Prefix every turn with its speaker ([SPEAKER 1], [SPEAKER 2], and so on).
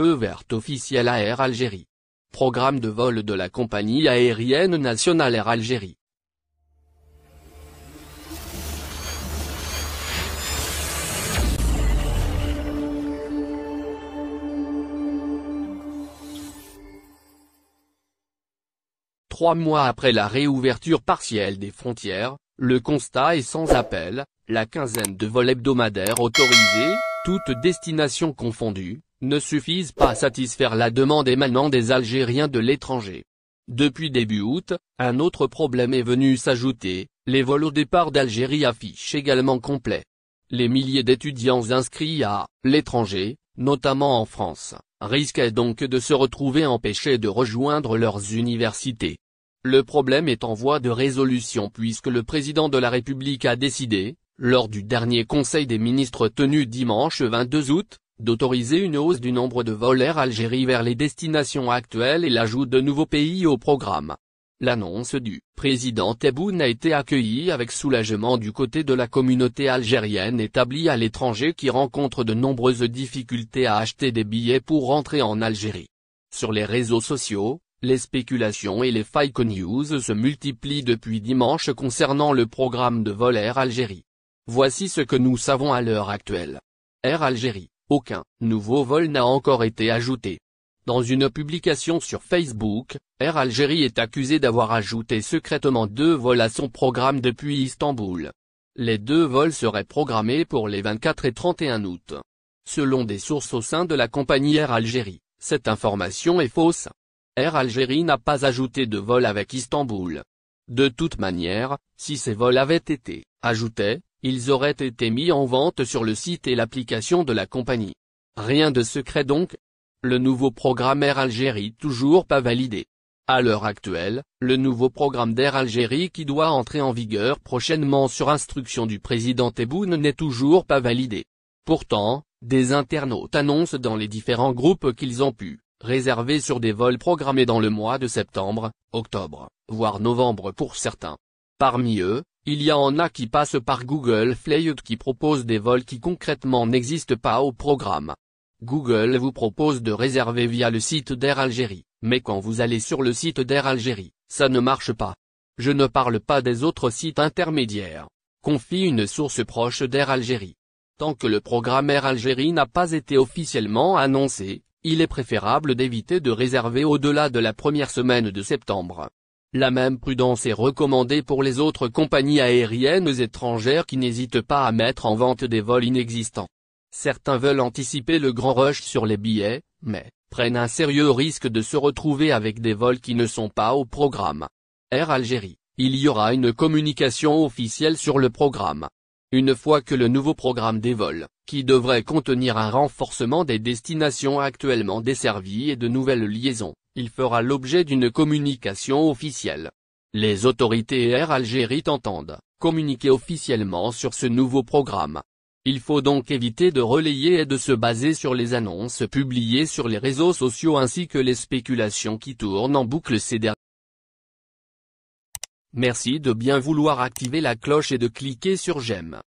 [SPEAKER 1] feu vert officiel à Air Algérie. Programme de vol de la compagnie aérienne nationale Air Algérie. Trois mois après la réouverture partielle des frontières, le constat est sans appel, la quinzaine de vols hebdomadaires autorisés, toutes destinations confondues, ne suffisent pas à satisfaire la demande émanant des Algériens de l'étranger. Depuis début août, un autre problème est venu s'ajouter, les vols au départ d'Algérie affichent également complet. Les milliers d'étudiants inscrits à l'étranger, notamment en France, risquaient donc de se retrouver empêchés de rejoindre leurs universités. Le problème est en voie de résolution puisque le président de la République a décidé, lors du dernier Conseil des ministres tenu dimanche 22 août, d'autoriser une hausse du nombre de vols Air Algérie vers les destinations actuelles et l'ajout de nouveaux pays au programme. L'annonce du président Tebboune a été accueillie avec soulagement du côté de la communauté algérienne établie à l'étranger qui rencontre de nombreuses difficultés à acheter des billets pour rentrer en Algérie. Sur les réseaux sociaux, les spéculations et les fake news se multiplient depuis dimanche concernant le programme de vol Air Algérie. Voici ce que nous savons à l'heure actuelle. Air Algérie aucun nouveau vol n'a encore été ajouté. Dans une publication sur Facebook, Air Algérie est accusé d'avoir ajouté secrètement deux vols à son programme depuis Istanbul. Les deux vols seraient programmés pour les 24 et 31 août. Selon des sources au sein de la compagnie Air Algérie, cette information est fausse. Air Algérie n'a pas ajouté de vol avec Istanbul. De toute manière, si ces vols avaient été ajoutés, ils auraient été mis en vente sur le site et l'application de la compagnie. Rien de secret donc, le nouveau programme Air Algérie toujours pas validé. À l'heure actuelle, le nouveau programme d'Air Algérie qui doit entrer en vigueur prochainement sur instruction du président Tebboune n'est toujours pas validé. Pourtant, des internautes annoncent dans les différents groupes qu'ils ont pu réserver sur des vols programmés dans le mois de septembre, octobre, voire novembre pour certains. Parmi eux, il y en a qui passent par Google Flight qui propose des vols qui concrètement n'existent pas au programme. Google vous propose de réserver via le site d'Air Algérie, mais quand vous allez sur le site d'Air Algérie, ça ne marche pas. Je ne parle pas des autres sites intermédiaires. Confie une source proche d'Air Algérie. Tant que le programme Air Algérie n'a pas été officiellement annoncé, il est préférable d'éviter de réserver au-delà de la première semaine de septembre. La même prudence est recommandée pour les autres compagnies aériennes étrangères qui n'hésitent pas à mettre en vente des vols inexistants. Certains veulent anticiper le grand rush sur les billets, mais prennent un sérieux risque de se retrouver avec des vols qui ne sont pas au programme. Air Algérie, il y aura une communication officielle sur le programme. Une fois que le nouveau programme des vols, qui devrait contenir un renforcement des destinations actuellement desservies et de nouvelles liaisons, il fera l'objet d'une communication officielle. Les autorités Air Algérie t'entendent, communiquer officiellement sur ce nouveau programme. Il faut donc éviter de relayer et de se baser sur les annonces publiées sur les réseaux sociaux ainsi que les spéculations qui tournent en boucle ces derniers. Merci de bien vouloir activer la cloche et de cliquer sur j'aime.